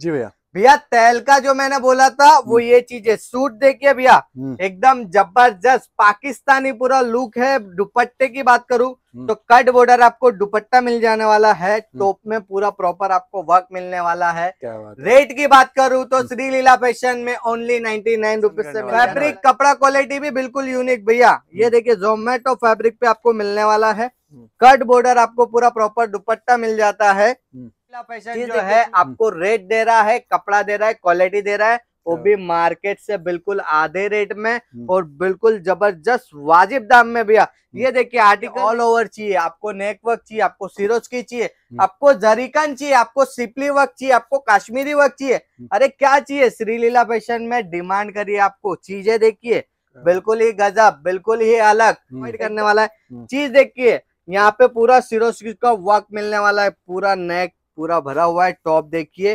जी भैया भैया तेल का जो मैंने बोला था वो हम्म। ये चीज है सूट देखिए भैया हम्म। एकदम जबरदस्त पाकिस्तानी पूरा लुक है दुपट्टे की बात करूं हम्म। तो कट बॉर्डर आपको दुपट्टा मिल जाने वाला है टॉप में पूरा प्रॉपर आपको वर्क मिलने वाला है रेट की बात करूं तो श्री लीला फैशन में ओनली नाइनटी नाइन रुपीज से फैब्रिक कपड़ा क्वालिटी भी बिल्कुल यूनिक भैया ये देखिये जोमेटो फैब्रिक पे आपको मिलने वाला है कट बॉर्डर आपको पूरा प्रॉपर दुपट्टा मिल जाता है फैशन जो है हम्म। आपको रेट दे रहा है कपड़ा दे रहा है क्वालिटी दे रहा है वो हाँ। भी मार्केट से बिल्कुल आधे रेट में हम्म। और बिल्कुल जबरदस्त वाजिब दाम में भैया हम्म। ये देखिए आर्टिकल ऑल ओवर चाहिए आपको नेक वर्क चाहिए आपको सिरोज की चाहिए आपको जरीकन चाहिए आपको सिपली वर्क चाहिए आपको कश्मीरी वर्क चाहिए अरे क्या चाहिए श्रीलीला फैशन में डिमांड करिए आपको चीजें देखिए हाँ। बिल्कुल ही गजब बिल्कुल ही अलग करने वाला है चीज देखिए यहाँ पे पूरा सिरोज का वर्क मिलने वाला है पूरा नेक पूरा भरा हुआ है टॉप देखिए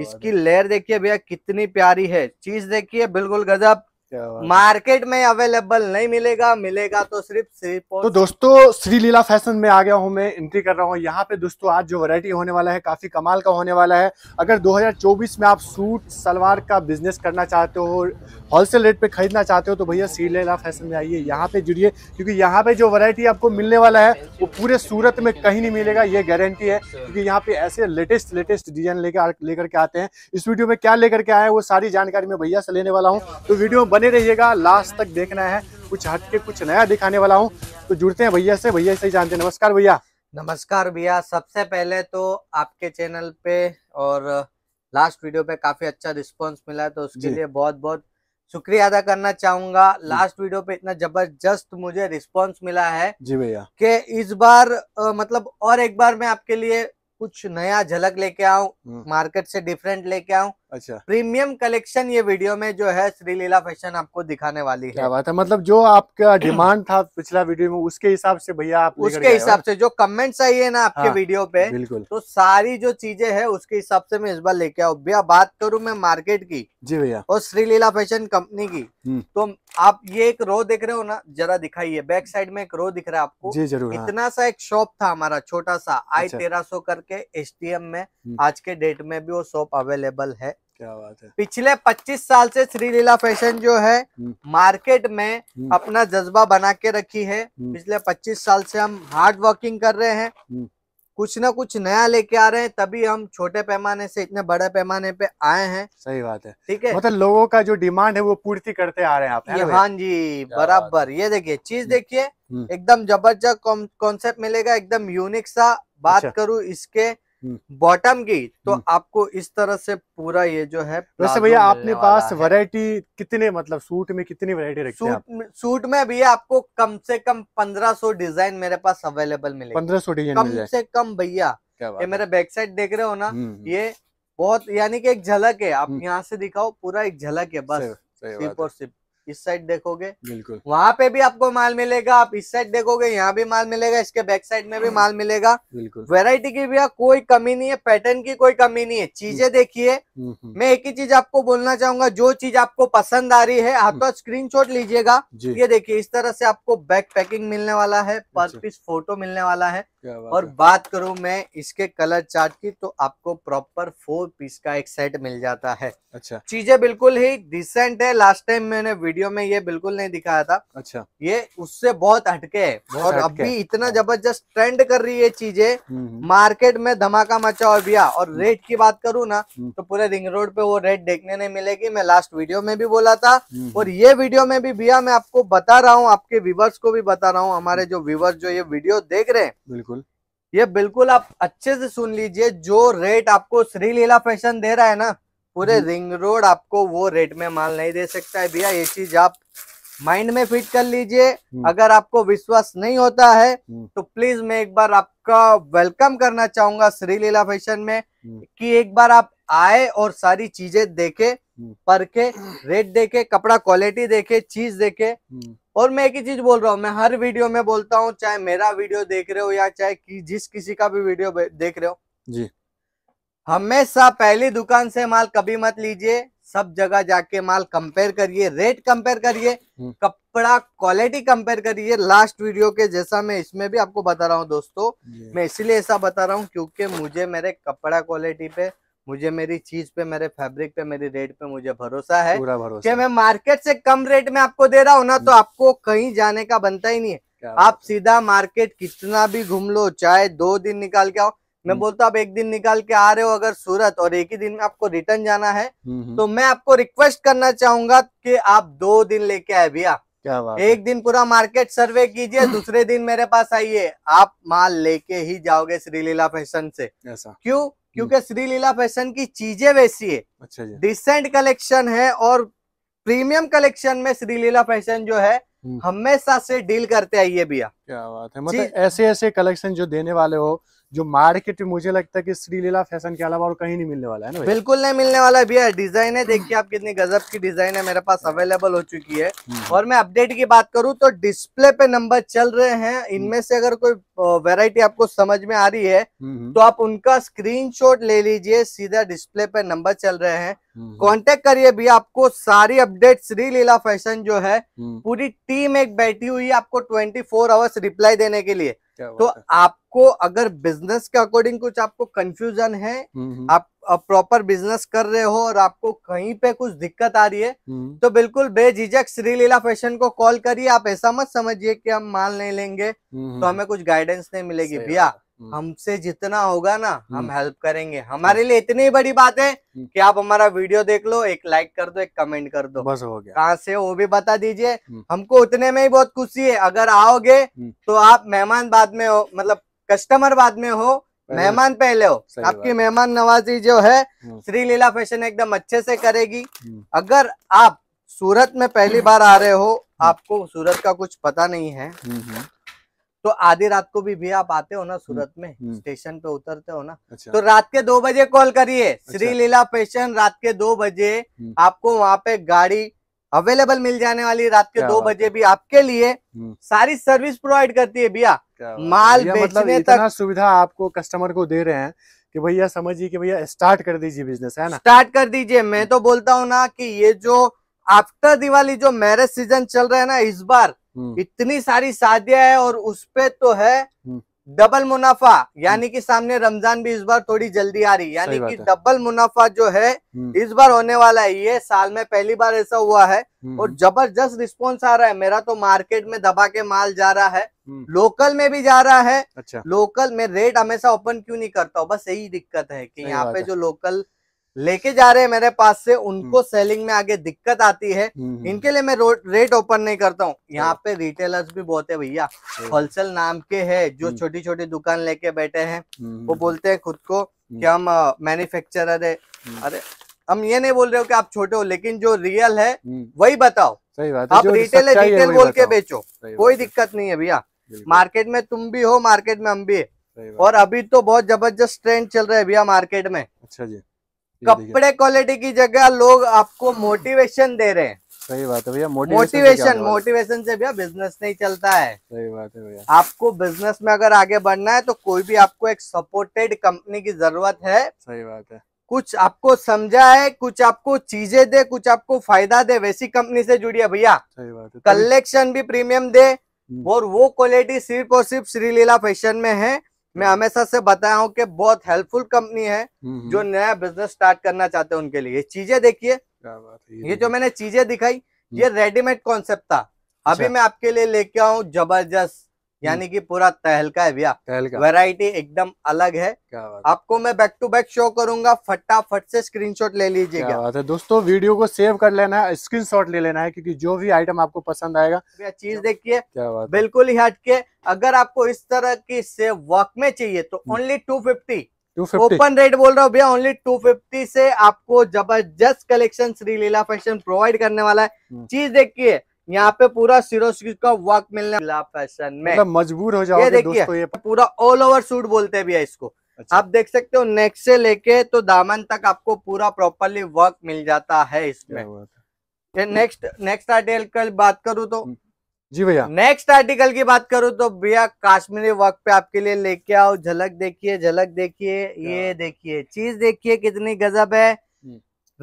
इसकी लेयर देखिए भैया कितनी प्यारी है चीज देखिए बिल्कुल गजब मार्केट में अवेलेबल नहीं मिलेगा मिलेगा तो सिर्फ सिर्फ तो दोस्तों श्री लीला फैशन में आ गया हूँ मैं एंट्री कर रहा हूँ यहाँ पे दोस्तों आज जो वैरायटी होने वाला है काफी कमाल का होने वाला है अगर 2024 में आप सूट सलवार का बिजनेस करना चाहते हो होलसेल रेट पे खरीदना चाहते हो तो भैया श्री लीला फैशन में आइए यहाँ पे जुड़िए क्योंकि यहाँ पे जो वरायटी आपको मिलने वाला है वो पूरे सूरत में कहीं नहीं मिलेगा ये गारंटी है क्योंकि यहाँ पे ऐसे लेटेस्ट लेटेस्ट डिजाइन लेकर लेकर के आते हैं इस वीडियो में क्या लेकर के आए वो सारी जानकारी मैं भैया से लेने वाला हूँ तो वीडियो में बने रहिएगा लास्ट तक देखना है कुछ हटके कुछ नया दिखाने वाला हूँ तो जुड़ते हैं भैया से भैया से ही जानते हैं नमस्कार भैया नमस्कार भैया सबसे पहले तो आपके चैनल पे और लास्ट वीडियो पे काफी अच्छा रिस्पॉन्स मिला तो उसके लिए बहुत बहुत शुक्रिया अदा करना चाहूंगा लास्ट वीडियो पे इतना जबरदस्त मुझे रिस्पांस मिला है जी भैया कि इस बार आ, मतलब और एक बार मैं आपके लिए कुछ नया झलक लेके आऊ मार्केट हम्म। से डिफरेंट लेके आऊ अच्छा प्रीमियम कलेक्शन ये वीडियो में जो है श्रीलीला फैशन आपको दिखाने वाली है क्या बात है मतलब जो आपका डिमांड था पिछला वीडियो में उसके हिसाब से भैया आप उसके हिसाब से जो कमेंट्स आई है ना आपके हाँ, वीडियो पे बिल्कुल तो सारी जो चीजें है उसके हिसाब से मैं इस बार लेके आऊ भैया बात करूँ मैं मार्केट की जी भैया और श्रीलीला फैशन कंपनी की हम्म। तो आप ये एक रो देख रहे हो ना जरा दिखाइए बैक साइड में एक रो दिख रहा है आपको जी जरूर हाँ। इतना सा एक शॉप था हमारा छोटा सा आई अच्छा। तेरह सौ करके एस में हम्म। आज के डेट में भी वो शॉप अवेलेबल है क्या बात है पिछले 25 साल से श्री लीला फैशन जो है हम्म। मार्केट में हम्म। अपना जज्बा बना के रखी है हम्म। पिछले 25 साल से हम हार्ड वर्किंग कर रहे हैं कुछ ना कुछ नया लेके आ रहे हैं तभी हम छोटे पैमाने से इतने बड़े पैमाने पे आए हैं सही बात है ठीक है मतलब लोगों का जो डिमांड है वो पूर्ति करते आ रहे हैं आप हाँ जी बराबर ये देखिए चीज देखिए एकदम जबरदस्त कॉन्सेप्ट मिलेगा एकदम यूनिक सा बात अच्छा। करूं इसके हम्म। बॉटम की तो हम्म। आपको इस तरह से पूरा ये जो है वैसे भैया आपने पास वैरायटी कितने मतलब सूट में कितनी वैरायटी रखी सूट आप? सूट में भैया आपको कम से कम 1500 डिजाइन मेरे पास अवेलेबल मिले 1500 डिजाइन कम से कम भैया ये मेरा बैक साइड देख रहे हो ना हम्म, ये बहुत यानी कि एक झलक है आप यहाँ से दिखाओ पूरा एक झलक है बस सिर्फ और सिर्फ इस साइड देखोगे बिल्कुल वहाँ पे भी आपको माल मिलेगा आप इस साइड देखोगे यहाँ भी माल मिलेगा इसके बैक साइड में भी हाँ। माल मिलेगा बिल्कुल वेरायटी की भी कोई कमी नहीं है पैटर्न की कोई कमी नहीं है चीजें हम्म। देखिए हम्म, हम्म। मैं एक ही चीज आपको बोलना चाहूंगा जो चीज आपको पसंद आ रही है आप तो स्क्रीन लीजिएगा ये देखिए इस तरह से आपको बैक पैकिंग मिलने वाला है पर पीस फोटो मिलने वाला है और बात करूं मैं इसके कलर चार्ट की तो आपको प्रॉपर फोर पीस का एक सेट मिल जाता है अच्छा चीजें बिल्कुल ही डिसेंट है लास्ट टाइम मैंने वीडियो में ये बिल्कुल नहीं दिखाया था अच्छा ये उससे बहुत हटके है और अभी इतना हाँ। जबरदस्त ट्रेंड कर रही है चीजें मार्केट हम्म, हम्म। में धमाका मचा और भैया और रेट हम्म। की बात करूँ ना तो पूरे रिंग रोड पे वो रेट देखने नहीं मिलेगी मैं लास्ट वीडियो में भी बोला था और ये वीडियो में भी भैया मैं आपको बता रहा हूँ आपके व्यूवर्स को भी बता रहा हूँ हमारे जो व्यूवर्स जो ये वीडियो देख रहे हैं बिल्कुल ये बिल्कुल आप अच्छे से सुन लीजिए जो रेट आपको श्री लीला फैशन दे रहा है ना पूरे रिंग हम्म। रोड आपको वो रेट में माल नहीं दे सकता है भैया ये चीज आप माइंड में फिट कर लीजिए हम्म। अगर आपको विश्वास नहीं होता है हम्म। तो प्लीज मैं एक बार आपका वेलकम करना चाहूंगा श्री लीला फैशन में कि एक बार आप आए और सारी चीजें देखे पर के रेट देखे कपड़ा क्वालिटी देखे चीज देखे हम्म। और मैं एक ही चीज बोल रहा हूँ मैं हर वीडियो में बोलता हूँ चाहे मेरा वीडियो देख रहे हो या चाहे कि जिस किसी का भी वीडियो देख रहे हो जी हमेशा पहली दुकान से माल कभी मत लीजिए सब जगह जाके माल कंपेयर करिए रेट कंपेयर करिए हम्म। कपड़ा क्वालिटी कंपेयर करिए लास्ट वीडियो के जैसा मैं इसमें भी आपको बता रहा हूँ दोस्तों मैं इसलिए ऐसा बता रहा हूँ क्योंकि मुझे मेरे कपड़ा क्वालिटी पे मुझे मेरी चीज पे मेरे फैब्रिक पे मेरी रेट पे मुझे भरोसा है पूरा भरोसा कि मैं मार्केट से कम रेट में आपको दे रहा हूँ ना तो हम्म। आपको कहीं जाने का बनता ही नहीं है आप सीधा मार्केट कितना भी घूम लो चाहे दो दिन निकाल के आओ मैं हम्म। बोलता हूँ आप एक दिन निकाल के आ रहे हो अगर सूरत और एक ही दिन में आपको रिटर्न जाना है हम्म, तो मैं आपको रिक्वेस्ट करना चाहूंगा कि आप दो दिन लेके आए भैया क्या एक दिन पूरा मार्केट सर्वे कीजिए दूसरे दिन मेरे पास आइए आप माल लेके ही जाओगे श्रीलीला फैशन से ऐसा क्यों क्योंकि श्री लीला फैशन की चीजें वैसी है अच्छा जी डिसेंट कलेक्शन है और प्रीमियम कलेक्शन में श्री लीला फैशन जो है हम्म। हमेशा से डील करते आइए भैया क्या बात है मतलब ऐसे ऐसे कलेक्शन जो देने वाले हो जो मार्केट में मुझे लगता है कि श्रीलीला फैशन के अलावा और कहीं नहीं मिलने वाला है ना बिल्कुल नहीं मिलने वाला भैया डिजाइन है देखिए आप कितनी गजब की डिजाइन है मेरे पास अवेलेबल हो चुकी है हम्म। और मैं अपडेट की बात करूं तो डिस्प्ले पे नंबर चल रहे हैं इनमें हम्म। से अगर कोई वेराइटी आपको समझ में आ रही है हम्म, तो आप उनका स्क्रीन ले लीजिए सीधा डिस्प्ले पे नंबर चल रहे हैं कॉन्टेक्ट करिए भैया आपको सारी अपडेट श्री लीला फैशन जो है पूरी टीम एक बैठी हुई है आपको 24 फोर आवर्स रिप्लाई देने के लिए तो आपको अगर बिजनेस के अकॉर्डिंग कुछ आपको कंफ्यूजन है हम्म, हम्म। आप प्रॉपर बिजनेस कर रहे हो और आपको कहीं पे कुछ दिक्कत आ रही है हम्म। तो बिल्कुल बेझिझक श्रीलीला फैशन को कॉल करिए आप ऐसा मत समझिए कि हम माल नहीं लेंगे तो हमें कुछ गाइडेंस नहीं मिलेगी भैया हम्म। हमसे जितना होगा ना हम हेल्प हम्म। करेंगे हमारे लिए इतनी बड़ी बात है हम्म। कि आप हमारा वीडियो देख लो एक लाइक कर दो एक कमेंट कर दो बस हो गया कहाँ से वो भी बता दीजिए हमको उतने में ही बहुत खुशी है अगर आओगे तो आप मेहमान बाद में हो मतलब कस्टमर बाद में हो मेहमान पहले हो आपकी मेहमान नवाजी जो है श्री लीला फैशन एकदम अच्छे से करेगी अगर आप सूरत में पहली बार आ रहे हो आपको सूरत का कुछ पता नहीं है तो आधी रात को भी, भी आप आते हो ना हम्म, सूरत में हम्म। स्टेशन पे उतरते हो ना अच्छा। तो रात के दो बजे कॉल करिए अच्छा। श्री लीला पेशन रात के दो बजे हम्म। आपको वहाँ पे गाड़ी अवेलेबल मिल जाने वाली रात के दो बजे भी आपके लिए सारी सर्विस प्रोवाइड करती है भैया माल मतलब बेचने मतलब इतना तक सुविधा आपको कस्टमर को दे रहे हैं कि भैया समझिए कि भैया स्टार्ट कर दीजिए बिजनेस है ना स्टार्ट कर दीजिए मैं तो बोलता हूँ ना कि ये जो आफ्टर दिवाली जो मैरिज सीजन चल रहा है ना इस बार हम्म। इतनी सारी शादियां है और उसपे तो है डबल हम्म। मुनाफा हम्म। यानी कि सामने रमजान भी इस बार थोड़ी जल्दी आ रही यानी कि डबल मुनाफा जो है इस बार होने वाला है ये साल में पहली बार ऐसा हुआ है और जबरदस्त रिस्पॉन्स आ रहा है मेरा तो मार्केट में दबा के माल जा रहा है लोकल में भी जा रहा है अच्छा लोकल में रेट हमेशा ओपन क्यों नहीं करता हूँ बस यही दिक्कत है कि यहाँ पे जो लोकल लेके जा रहे हैं मेरे पास से हम्म। उनको सेलिंग में आगे दिक्कत आती है हम्म, हम्म। इनके लिए मैं रेट ओपन नहीं करता हूँ यहाँ हाँ। पे रिटेलर्स भी बहुत है भैया होलसेल हाँ। नाम के है जो छोटी छोटी दुकान लेके बैठे हैं वो बोलते हैं खुद को कि हम मैन्युफैक्चरर है अरे हम ये नहीं बोल रहे हो कि आप छोटे हो लेकिन जो रियल है वही बताओ सही बात आप रिटेल है रिटेल बोल के बेचो कोई दिक्कत नहीं है भैया मार्केट में तुम भी हो मार्केट में हम भी है और अभी तो बहुत जबरदस्त ट्रेंड चल रहा है भैया मार्केट में अच्छा जी कपड़े क्वालिटी की जगह लोग आपको मोटिवेशन दे रहे हैं सही बात है भैया मोटिवेशन मोटिवेशन से भैया बिजनेस नहीं चलता है सही बात है भैया आपको बिजनेस में अगर आगे बढ़ना है तो कोई भी आपको एक सपोर्टेड कंपनी की जरूरत है सही बात है कुछ आपको समझा है कुछ आपको चीजें दे कुछ आपको फायदा दे वैसी कंपनी से जुड़िए भैया सही बात है कलेक्शन भी प्रीमियम दे हम्म। और वो क्वालिटी सिर्फ और सिर्फ श्रीलीला फैशन में है मैं हमेशा से बताया हूँ कि बहुत हेल्पफुल कंपनी है हम्म, हम्म। जो नया बिजनेस स्टार्ट करना चाहते हैं उनके लिए चीजें देखिए ये जो मैंने चीजें दिखाई ये रेडीमेड हम्म। कॉन्सेप्ट था अभी अच्छा। मैं आपके लिए लेके आऊ जबरदस्त हम्म। यानी कि पूरा तहलका है भैया वैरायटी एकदम अलग है आपको मैं बैक टू बैक शो करूंगा फटाफट से स्क्रीनशॉट ले लीजिएगा दोस्तों वीडियो को सेव कर लेना है स्क्रीनशॉट ले लेना है क्योंकि जो भी आइटम आपको पसंद आएगा चीज देखिए बिल्कुल ही हटके अगर आपको इस तरह की सेव वॉक में चाहिए तो only two fifty open rate बोल रहा हूँ भैया ओनली फिफ्टी से आपको जबरदस्त collection Shri Leela fashion provide करने वाला है हम्म। चीज देखिए यहाँ पे पूरा जीरो का वर्क मिलने फैशन में मतलब मजबूर हो जाओगे दोस्तों ये पूरा ऑल ओवर सूट बोलते भी है इसको अच्छा। आप देख सकते हो नेक से लेके तो दामन तक आपको पूरा प्रॉपरली वर्क मिल जाता है इसमें ये नेक्स्ट नेक्स्ट आर्टिकल बात करूँ तो हम्म। जी भैया नेक्स्ट आर्टिकल की बात करूँ तो भैया काश्मीरी वर्क पे आपके लिए लेके आओ झलक देखिए झलक देखिए ये देखिए चीज देखिए कितनी गजब है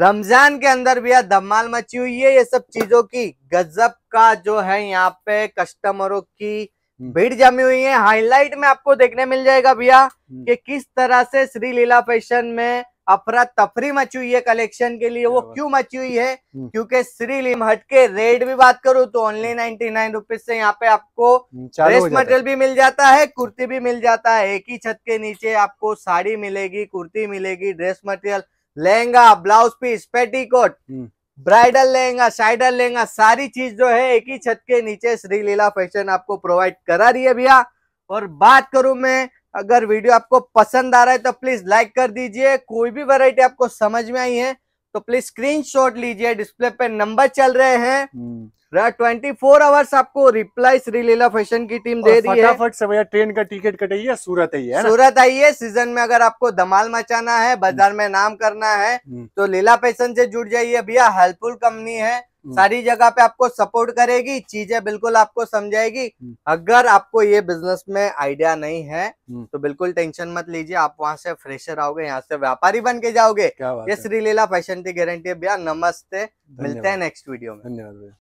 रमजान के अंदर भैया धमाल मची हुई है ये सब चीजों की गजब का जो है यहाँ पे कस्टमरों की हम्म। भीड़ जमी हुई है हाईलाइट में आपको देखने मिल जाएगा भैया हम्म। कि किस तरह से श्री लीला फैशन में अफरा तफरी मची हुई है कलेक्शन के लिए वो क्यों मची हुई है हम्म। क्योंकि श्री लिम हट के रेट भी बात करूं तो ओनली नाइनटी नाइन रुपीज से यहाँ पे आपको ड्रेस मटेरियल भी मिल जाता है कुर्ती भी मिल जाता है एक ही छत के नीचे आपको साड़ी मिलेगी कुर्ती मिलेगी dress material lehenga blouse piece petticoat हम्म। ब्राइडल लहंगा साइडल लहंगा सारी चीज जो है एक ही छत के नीचे श्री लीला फैशन आपको प्रोवाइड करा रही है भैया और बात करूं मैं अगर वीडियो आपको पसंद आ रहा है तो प्लीज लाइक कर दीजिए कोई भी वैरायटी आपको समझ में आई है तो प्लीज स्क्रीनशॉट लीजिए डिस्प्ले पे नंबर चल रहे हैं ट्वेंटी फोर आवर्स आपको रिप्लाई श्री लीला फैशन की टीम दे रही है फटाफट से ट्रेन का टिकट कटाइए सूरत आइए सूरत आइए सीजन में अगर आपको धमाल मचाना है बाजार हम्म। में नाम करना है हम्म। तो लीला फैशन से जुड़ जाइए भैया हेल्पफुल कंपनी है हम्म। सारी जगह पे आपको सपोर्ट करेगी चीजें बिल्कुल आपको समझाएगी हम्म। अगर आपको ये बिजनेस में आइडिया नहीं है हम्म। तो बिल्कुल टेंशन मत लीजिए आप वहाँ से फ्रेशर आओगे यहाँ से व्यापारी बन के जाओगे ये श्रीलीला फैशन की गारंटी भैया नमस्ते मिलते हैं नेक्स्ट वीडियो में धन्यवाद